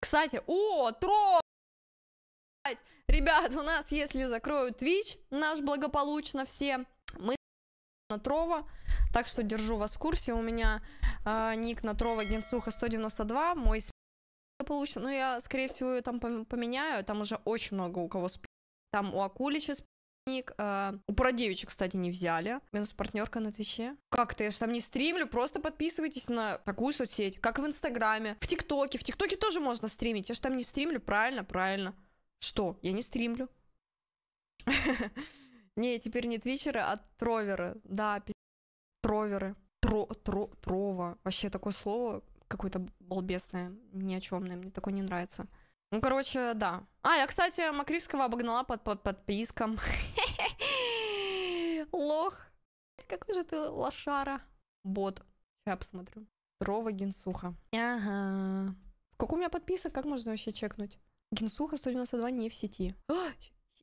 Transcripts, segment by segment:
Кстати, о, тро! Ребят, у нас, если закроют Twitch, наш благополучно все, мы на Трова, так что держу вас в курсе, у меня э, ник на Трова Генсуха 192, мой благополучно, но ну, я, скорее всего, там поменяю, там уже очень много у кого спит, там у Акулича спит, ник. А, у про кстати, не взяли. Минус партнерка на Твиче. Как-то я же там не стримлю, просто подписывайтесь на такую соцсеть, как в Инстаграме, в ТикТоке. В ТикТоке тоже можно стримить. Я же там не стримлю, правильно, правильно. Что? Я не стримлю. Не, теперь не твичеры, а троверы. Да, троверы. Тро, тро, трова. Вообще такое слово какое-то балбесное, ни о чемное, мне такое не нравится. Ну, короче, да. А, я, кстати, Макривского обогнала под, под подписком. Лох. Какой же ты лошара. Бот. Сейчас посмотрю. Дрова Генсуха. Ага. Сколько у меня подписок? Как можно вообще чекнуть? Генсуха 192 не в сети. А,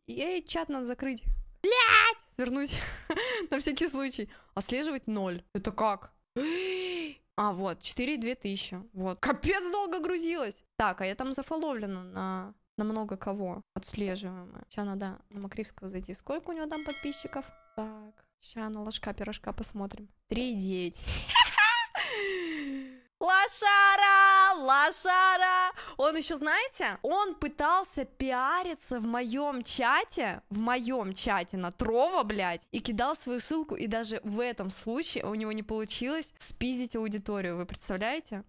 ей чат надо закрыть. Блять! Свернусь. На всякий случай. Отслеживать ноль. Это как? А, вот, 4 две тысячи. Вот. Капец долго грузилась. Так, а я там зафоловлена на на много кого отслеживаемая. Сейчас надо на Макривского зайти. Сколько у него там подписчиков? Так, сейчас на ложка-пирожка посмотрим. 3,9. Лошара! Лошара! Он еще, знаете, он пытался пиариться в моем чате, в моем чате на Трова, блядь, и кидал свою ссылку, и даже в этом случае у него не получилось спиздить аудиторию, вы представляете?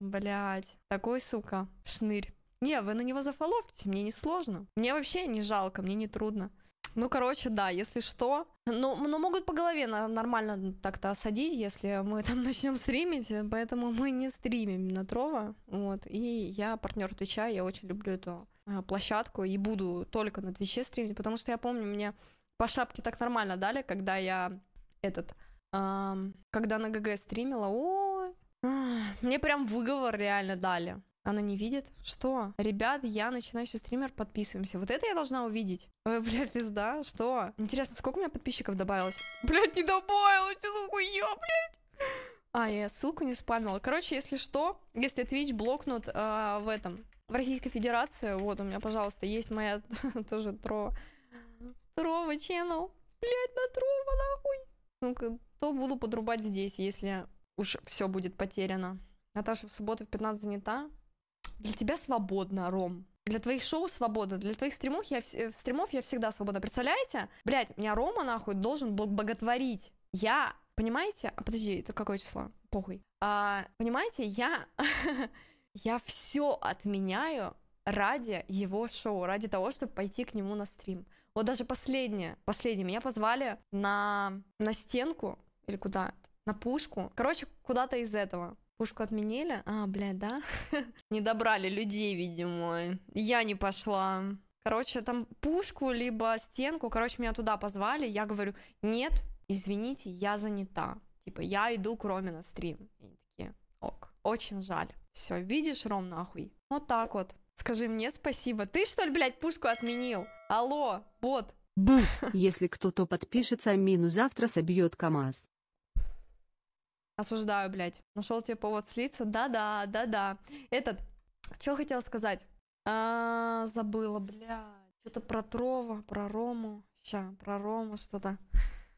Блядь, такой, сука, шнырь. Не, вы на него зафоловьтесь, мне не сложно. Мне вообще не жалко, мне не трудно. Ну, короче, да, если что. Но, ну, но ну, могут по голове нормально так-то осадить, если мы там начнем стримить, поэтому мы не стримим на Трова. Вот, и я партнер Твича, я очень люблю эту э, площадку и буду только на Твиче стримить, потому что я помню, мне по шапке так нормально дали, когда я этот, э, когда на ГГ стримила, ой, мне прям выговор реально дали. Она не видит? Что? Ребят, я начинающий стример, подписываемся. Вот это я должна увидеть. Ой, блядь, пизда, что? Интересно, сколько у меня подписчиков добавилось? Блядь, не добавилось, я, блядь. А, я ссылку не спамила. Короче, если что, если Twitch блокнут э, в этом, в Российской Федерации, вот у меня, пожалуйста, есть моя тоже Трова. Трова channel. Блять, на Трова, нахуй. Ну-ка, то буду подрубать здесь, если уж все будет потеряно. Наташа в субботу в 15 занята. Для тебя свободно, Ром. Для твоих шоу свободно, для твоих стримов я, э, стримов я всегда свободна. Представляете? Блять, меня Рома нахуй должен был боготворить. Я, понимаете? А подожди, это какое число? Похуй. А, понимаете, я... я все отменяю ради его шоу, ради того, чтобы пойти к нему на стрим. Вот даже последнее, последнее, меня позвали на, на стенку, или куда, на пушку, короче, куда-то из этого. Пушку отменили? А, блядь, да? Не добрали людей, видимо. Я не пошла. Короче, там пушку, либо стенку. Короче, меня туда позвали. Я говорю, нет, извините, я занята. Типа, я иду к Роме на стрим. они такие, ок. Очень жаль. Все, видишь, Ром, нахуй. Вот так вот. Скажи мне спасибо. Ты что ли, блядь, пушку отменил? Алло, бот. Бух, если кто-то подпишется, Мину завтра собьет КамАЗ. Осуждаю, блядь. Нашел тебе повод слиться. Да-да, да-да. Этот, что хотел сказать? А, забыла, бля. Что-то про Трова, про Рому. Ща, про Рому что-то.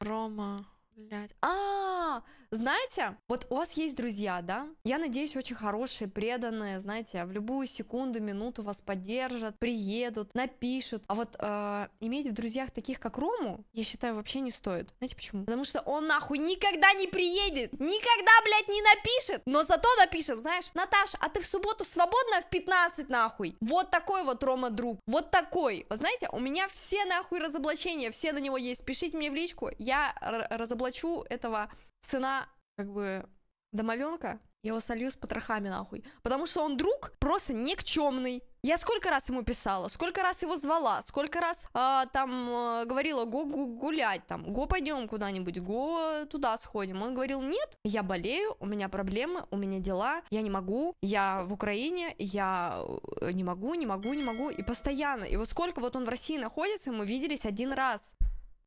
Рома блядь. А, знаете, вот у вас есть друзья, да? Я надеюсь, очень хорошие, преданные, знаете, в любую секунду, минуту вас поддержат, приедут, напишут. А вот э, иметь в друзьях таких, как Рому, я считаю, вообще не стоит. Знаете почему? Потому что он нахуй никогда не приедет, никогда, блядь, не напишет, но зато напишет, знаешь, Наташа, а ты в субботу свободна в 15 нахуй? Вот такой вот Рома друг, вот такой. Вы знаете, у меня все нахуй разоблачения, все на него есть. Пишите мне в личку, я разоблачаю разоблачу этого цена как бы, домовенка, я его солью с потрохами нахуй. Потому что он друг просто никчемный. Я сколько раз ему писала, сколько раз его звала, сколько раз э, там э, говорила, го, го гулять, там, го пойдем куда-нибудь, го туда сходим. Он говорил, нет, я болею, у меня проблемы, у меня дела, я не могу, я в Украине, я э, не могу, не могу, не могу. И постоянно. И вот сколько вот он в России находится, мы виделись один раз.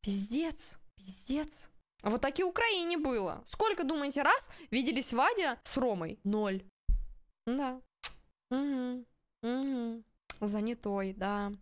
Пиздец, пиздец. А вот так и Украине было. Сколько, думаете, раз виделись Вадя с Ромой? Ноль. Да. Угу. Угу. Занятой, да.